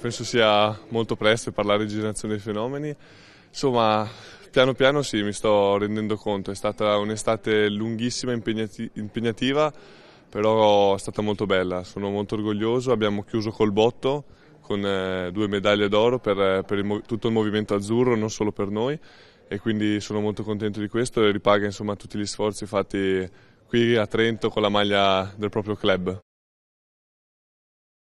Penso sia molto presto parlare di generazione dei fenomeni, insomma piano piano sì mi sto rendendo conto, è stata un'estate lunghissima, impegnati- impegnativa, però è stata molto bella, sono molto orgoglioso, abbiamo chiuso col botto con eh, due medaglie d'oro per, eh, per il mov- tutto il movimento azzurro, non solo per noi e quindi sono molto contento di questo e ripaga insomma tutti gli sforzi fatti qui a Trento con la maglia del proprio club.